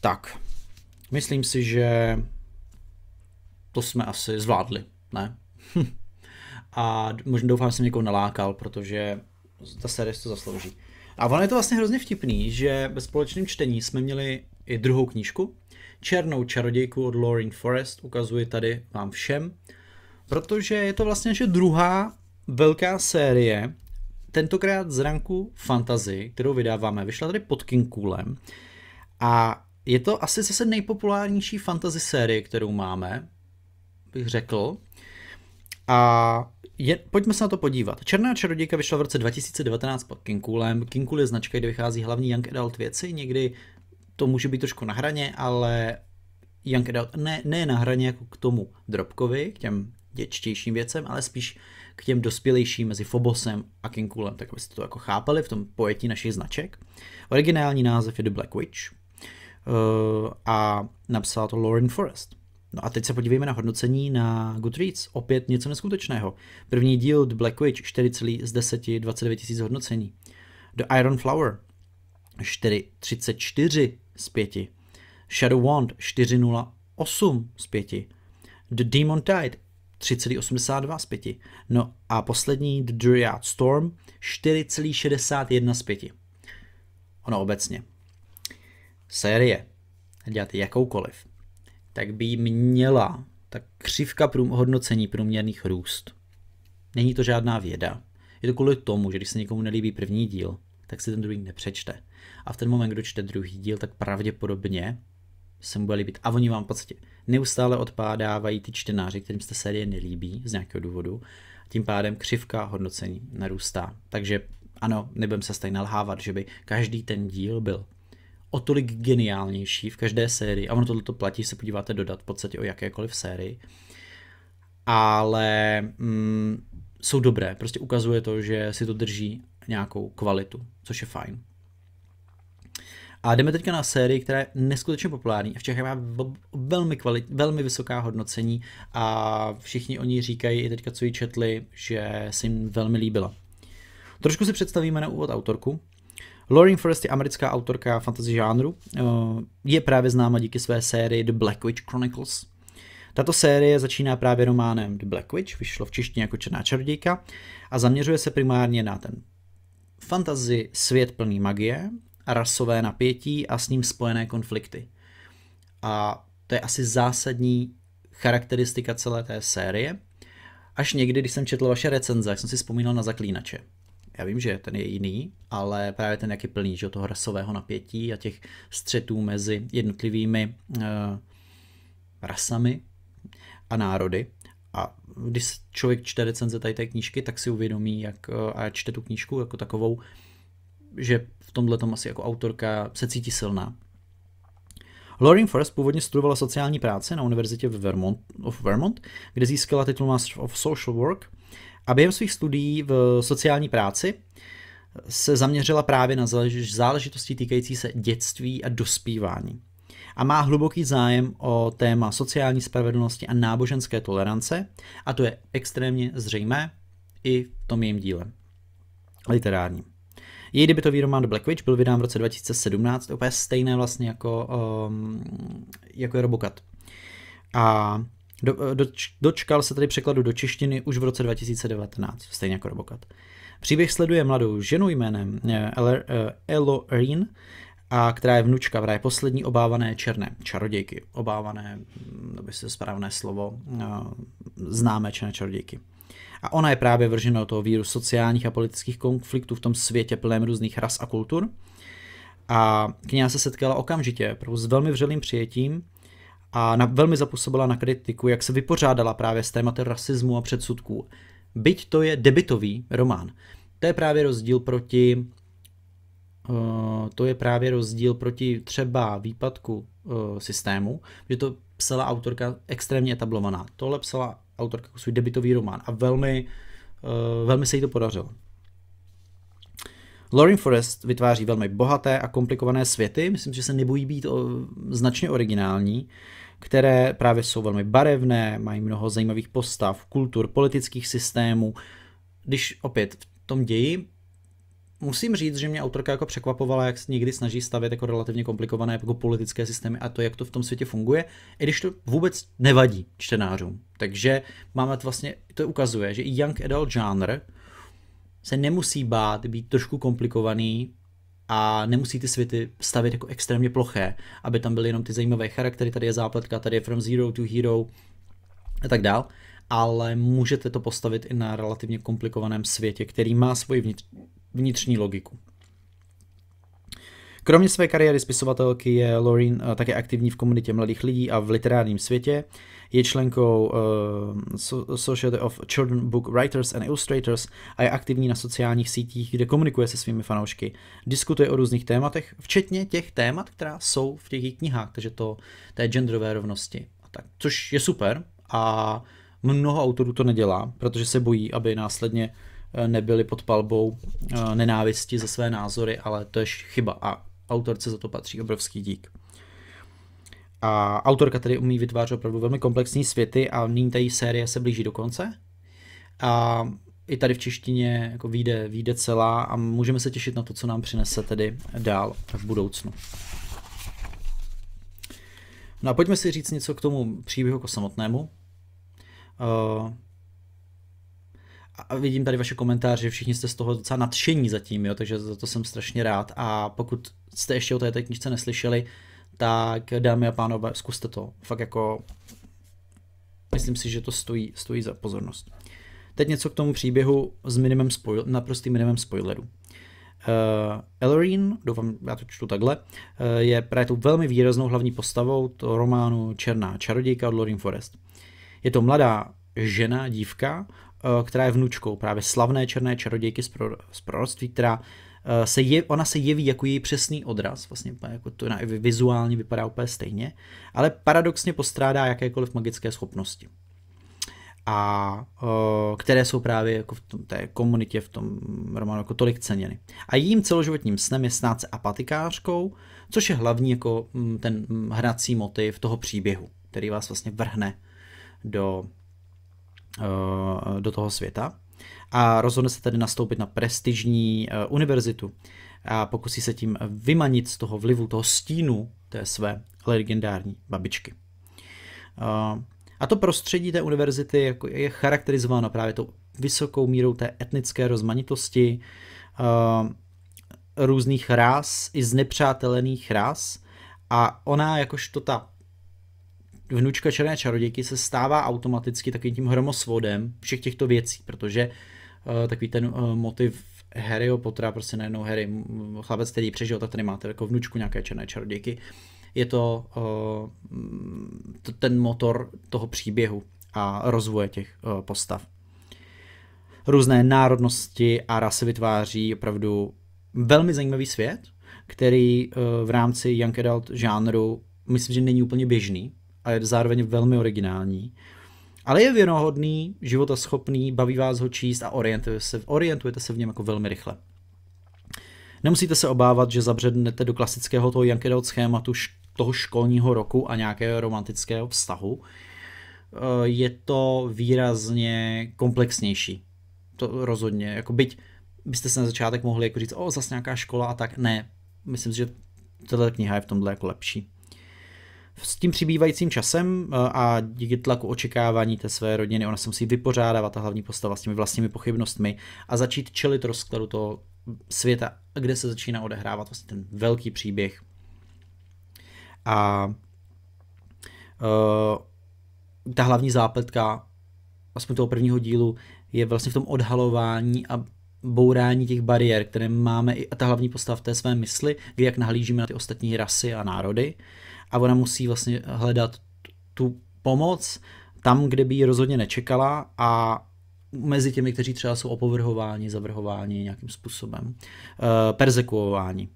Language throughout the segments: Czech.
Tak, myslím si, že to jsme asi zvládli, ne? a možná doufám, že jsem někoho nalákal, protože ta série to zaslouží. A ono je to vlastně hrozně vtipný, že ve společném čtení jsme měli i druhou knížku, Černou čarodějku od Lauren Forest, ukazuji tady vám všem, protože je to vlastně naše druhá velká série, tentokrát z ranku fantasy, kterou vydáváme. Vyšla tady pod Kinkulem a je to asi zase nejpopulárnější fantasy série, kterou máme, bych řekl. A je, pojďme se na to podívat. Černá čarodějka vyšla v roce 2019 pod Kinkulem. Cool je značka, kde vychází hlavní Young Adult věci. Někdy to může být trošku na hraně, ale Young Adult ne, ne na hraně jako k tomu drobkovi, k těm dětštějším věcem, ale spíš k těm dospělejším mezi Phobosem a Kinkulem, tak abyste to jako chápali v tom pojetí našich značek. Originální název je The Black Witch. Eh, a napsala to Lauren Forrest. No a teď se podívejme na hodnocení na Goodreads. Opět něco neskutečného. První díl The Black Witch 4 z 10, 29 tisíc hodnocení. The Iron Flower 4, 34 z 5. Shadow Wand 4.08 z 5. The Demon Tide 3,82 z 5. No a poslední The Dryad Storm 4,61 z 5. Ono obecně série, dělat jakoukoliv, tak by měla ta křivka prům, hodnocení průměrných růst. Není to žádná věda. Je to kvůli tomu, že když se někomu nelíbí první díl, tak si ten druhý nepřečte. A v ten moment, kdo čte druhý díl, tak pravděpodobně se mu bude líbit. A oni vám v podstatě neustále odpádávají ty čtenáři, kterým se série nelíbí z nějakého důvodu. Tím pádem křivka hodnocení narůstá. Takže ano, nebudeme se stejně nalhávat, že by každý ten díl byl o tolik geniálnější v každé sérii, a ono tohle platí, se podíváte dodat v podstatě o jakékoliv sérii, ale mm, jsou dobré, prostě ukazuje to, že si to drží nějakou kvalitu, což je fajn. A jdeme teďka na sérii, která je neskutečně populární v Čechách má velmi, kvalit, velmi vysoká hodnocení a všichni o ní říkají i teďka, co ji četli, že se jim velmi líbila. Trošku si představíme na úvod autorku. Lauren Forrest je americká autorka fantasy žánru. Eh, je právě známa díky své sérii The Black Witch Chronicles. Tato série začíná právě románem The Black Witch, vyšlo v češtině jako Černá čarodějka a zaměřuje se primárně na ten fantasy svět plný magie, rasové napětí a s ním spojené konflikty. A to je asi zásadní charakteristika celé té série. Až někdy, když jsem četl vaše recenze, jak jsem si vzpomínal na Zaklínače. Já vím, že ten je jiný, ale právě ten, jak je plný, že toho rasového napětí a těch střetů mezi jednotlivými uh, rasami a národy. A když člověk čte recenze tady té knížky, tak si uvědomí, jak, uh, a čte tu knížku jako takovou, že v tomhle tom asi jako autorka se cítí silná. Lauren Forrest původně studovala sociální práce na univerzitě v Vermont, of Vermont, kde získala titul Master of Social Work – a během svých studií v sociální práci se zaměřila právě na záležitosti týkající se dětství a dospívání. A má hluboký zájem o téma sociální spravedlnosti a náboženské tolerance, a to je extrémně zřejmé i v tom jejím díle literárním. Její debitový román Black Witch byl vydán v roce 2017, úplně stejné vlastně jako, um, jako je Robocat. A Eh, dočkal se tady překladu do češtiny už v roce 2019, stejně jako Robocat. Příběh sleduje mladou ženu jménem eh, eh, Elo Rin, a která je vnučka, vraje poslední obávané černé čarodějky. Obávané, to hm, by se správné slovo, známé černé čarodějky. A ona je právě vržena do toho víru sociálních a politických konfliktů v tom světě plném různých ras a kultur. A kniha se setkala okamžitě s velmi vřelým přijetím, a na, velmi zapůsobila na kritiku, jak se vypořádala právě s tématem rasismu a předsudků. Byť to je debitový román. To je právě rozdíl proti Uh, to je právě rozdíl proti třeba výpadku uh, systému, že to psala autorka extrémně etablovaná. Tohle psala autorka jako svůj debitový román a velmi, uh, velmi se jí to podařilo. Lauren Forest vytváří velmi bohaté a komplikované světy, myslím, že se nebojí být o, značně originální, které právě jsou velmi barevné, mají mnoho zajímavých postav, kultur, politických systémů. Když opět v tom ději musím říct, že mě autorka jako překvapovala, jak se někdy snaží stavět jako relativně komplikované jako politické systémy a to, jak to v tom světě funguje, i když to vůbec nevadí čtenářům. Takže máme to vlastně, to ukazuje, že i young adult žánr, se nemusí bát být trošku komplikovaný a nemusí ty světy stavit jako extrémně ploché, aby tam byly jenom ty zajímavé charaktery, tady je zápletka, tady je From Zero to Hero a tak dál, ale můžete to postavit i na relativně komplikovaném světě, který má svoji vnitřní logiku. Kromě své kariéry spisovatelky je Lorin eh, také aktivní v komunitě mladých lidí a v literárním světě. Je členkou uh, Society of Children Book Writers and Illustrators a je aktivní na sociálních sítích, kde komunikuje se svými fanoušky. Diskutuje o různých tématech, včetně těch témat, která jsou v těch knihách, takže to té genderové rovnosti. A tak, což je super a mnoho autorů to nedělá, protože se bojí, aby následně eh, nebyli pod palbou eh, nenávisti za své názory, ale to je chyba a autorce za to patří obrovský dík. A autorka tady umí vytvářet opravdu velmi komplexní světy a nyní tady série se blíží do konce. A i tady v češtině jako vyjde, vyjde celá a můžeme se těšit na to, co nám přinese tedy dál v budoucnu. No a pojďme si říct něco k tomu příběhu jako samotnému. Uh, a vidím tady vaše komentáře, že všichni jste z toho docela nadšení zatím, jo, takže za to jsem strašně rád. A pokud jste ještě o té knižce neslyšeli, tak dámy a pánové, zkuste to. Fakt jako, myslím si, že to stojí, stojí za pozornost. Teď něco k tomu příběhu s minimem spoil, naprostým minimem spoilerů. Uh, eh, Ellerin, doufám, já to čtu takhle, uh, je právě tu velmi výraznou hlavní postavou to románu Černá čarodějka od Lorin Forest. Je to mladá žena, dívka, uh, která je vnučkou právě slavné černé čarodějky z, pro, z proroctví, která Eh, se je, ona se jeví jako její přesný odraz, vlastně jako to vizuálně vypadá úplně stejně, ale paradoxně postrádá jakékoliv magické schopnosti. A eh, které jsou právě jako v tom, té komunitě, v tom románu jako tolik ceněny. A jejím celoživotním snem je snát se apatikářkou, což je hlavní jako mm, ten mm, hrací motiv toho příběhu, který vás vlastně vrhne do, eh, do toho světa a rozhodne se tedy nastoupit na prestižní eh, univerzitu a pokusí se tím vymanit z toho vlivu, toho stínu té své legendární babičky. Eh, a to prostředí té univerzity jako, je charakterizováno právě tou vysokou mírou té etnické rozmanitosti, eh, různých ras, i znepřátelených ras, a ona jakožto ta vnučka černé čarodějky se stává automaticky takovým tím hromosvodem všech těchto věcí, protože eh, takový ten eh, motiv Harryho Pottera, prostě najednou Harry, chlapec, který přežil, tak tady máte jako vnučku nějaké černé čarodějky. Je to eh, ten motor toho příběhu a rozvoje těch postav. Různé národnosti a rasy vytváří opravdu velmi zajímavý svět, který v rámci Young Adult žánru myslím, že není úplně běžný, a je zároveň velmi originální. Ale je věrohodný, životaschopný, baví vás ho číst a orientuje se, orientujete se v něm jako velmi rychle. Nemusíte se obávat, že zabřednete do klasického toho Jankedot schématu toho školního roku a nějakého romantického vztahu. E, je to výrazně komplexnější. To rozhodně. Jako byť byste se na začátek mohli jako říct, o, zase nějaká škola a tak. Ne, myslím si, že tato kniha je v tomhle jako lepší s tím přibývajícím časem eh, a díky tlaku očekávání té své rodiny, ona se musí vypořádávat, ta hlavní postava, s těmi vlastními pochybnostmi a začít čelit rozkladu toho světa, kde se začíná odehrávat vlastně ten velký příběh. A uh, ta hlavní zápletka, aspoň toho prvního dílu, je vlastně v tom odhalování a bourání těch bariér, které máme i ta hlavní postava v té své mysli, kdy jak nahlížíme na ty ostatní rasy a národy. Uh, a ona musí vlastně hledat tu pomoc tam, kde by ji rozhodně nečekala a mezi těmi, kteří třeba jsou opovrhováni, zavrhováni nějakým způsobem, eh, persekuováni.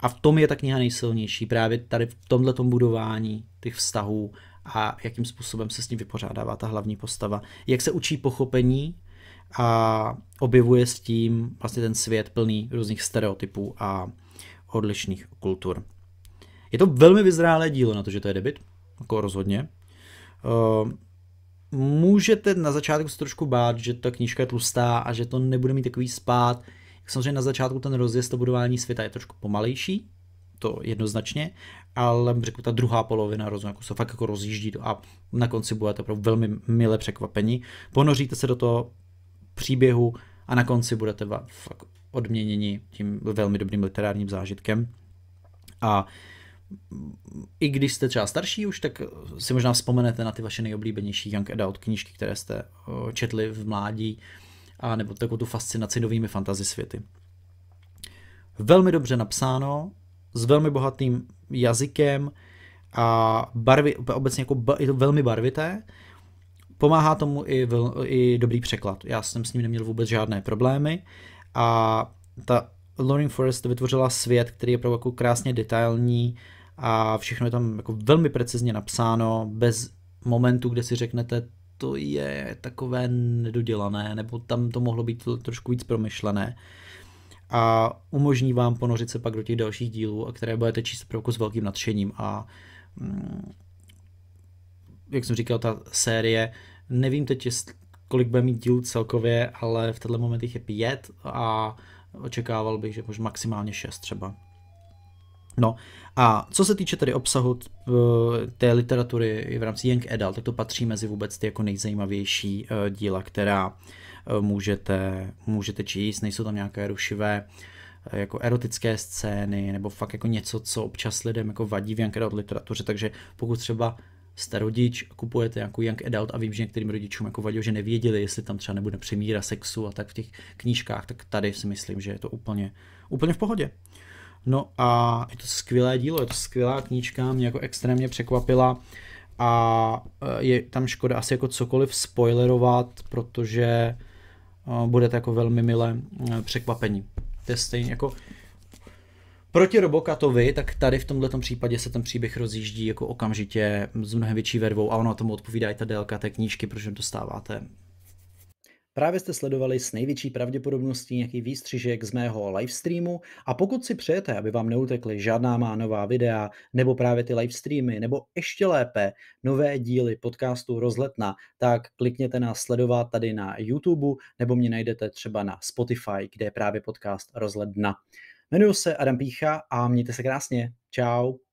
A v tom je ta kniha nejsilnější, právě tady v tomhle budování těch vztahů a jakým způsobem se s ním vypořádává ta hlavní postava. Jak se učí pochopení a objevuje s tím vlastně ten svět plný různých stereotypů a odlišných kultur. Je to velmi vyzrálé dílo na to, že to je debit, jako rozhodně. Uh, můžete na začátku se trošku bát, že ta knížka je tlustá a že to nebude mít takový spát. Samozřejmě na začátku ten rozjezd to budování světa je trošku pomalejší, to jednoznačně, ale řekl, ta druhá polovina rozumě, jako se fakt jako rozjíždí a na konci budete opravdu velmi milé překvapení. Ponoříte se do toho příběhu a na konci budete fakt odměněni tím velmi dobrým literárním zážitkem. A uh, i když jste třeba starší už, tak si možná vzpomenete na ty vaše nejoblíbenější Young Adult knížky, které jste eh, četli v mládí, a nebo takovou tu fascinaci novými fantasy světy. Velmi dobře napsáno, s velmi bohatým jazykem a barvy, obecně jako ba, je to velmi barvité. Pomáhá tomu i, vl, i dobrý překlad. Já jsem s ním neměl vůbec žádné problémy a ta Loring Forest vytvořila svět, který je opravdu jako krásně detailní, a všechno je tam jako velmi precizně napsáno, bez momentu, kde si řeknete, to je takové nedodělané, nebo tam to mohlo být trošku víc promyšlené. A umožní vám ponořit se pak do těch dalších dílů, a které budete číst opravdu s velkým nadšením. A mm, jak jsem říkal, ta série, nevím teď, kolik bude mít dílů celkově, ale v tenhle moment jich je pět a očekával bych, že možná maximálně šest třeba. No a co se týče tedy obsahu eh, té literatury v rámci Young Adult, tak to patří mezi vůbec ty jako nejzajímavější eh, díla, která eh, můžete, můžete číst, nejsou tam nějaké rušivé jako erotické scény nebo fakt jako něco, co občas lidem jako vadí v Young Adult literatuře, takže pokud třeba jste rodič, kupujete nějakou Young Adult a vím, že některým rodičům jako vadilo, že nevěděli, jestli tam třeba nebude přemíra sexu a tak v těch knížkách, tak tady si myslím, že je to úplně, úplně v pohodě. No a je to skvělé dílo, je to skvělá knížka, mě jako extrémně překvapila a eh, je tam škoda asi jako cokoliv spoilerovat, protože eh, budete jako velmi milé eh, překvapení. To je stejně jako proti Robokatovi, tak tady v tomhle případě se ten příběh rozjíždí jako okamžitě s mnohem větší vervou a ono tomu odpovídá i ta délka té knížky, protože dostáváte Právě jste sledovali s největší pravděpodobností nějaký výstřižek z mého livestreamu a pokud si přejete, aby vám neutekly žádná má nová videa nebo právě ty livestreamy nebo ještě lépe nové díly podcastu Rozletna, tak klikněte na sledovat tady na YouTube nebo mě najdete třeba na Spotify, kde je právě podcast Rozletna. Jmenuji se Adam Pícha a mějte se krásně. Ciao.